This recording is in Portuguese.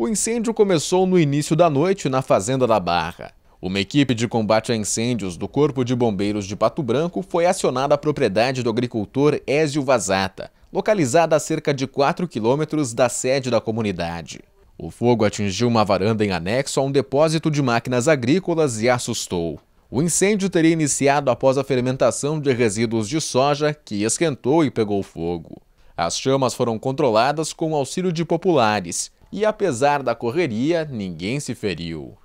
O incêndio começou no início da noite na Fazenda da Barra. Uma equipe de combate a incêndios do Corpo de Bombeiros de Pato Branco foi acionada à propriedade do agricultor Ézio Vazata, localizada a cerca de 4 quilômetros da sede da comunidade. O fogo atingiu uma varanda em anexo a um depósito de máquinas agrícolas e assustou. O incêndio teria iniciado após a fermentação de resíduos de soja, que esquentou e pegou fogo. As chamas foram controladas com o auxílio de populares, e apesar da correria, ninguém se feriu.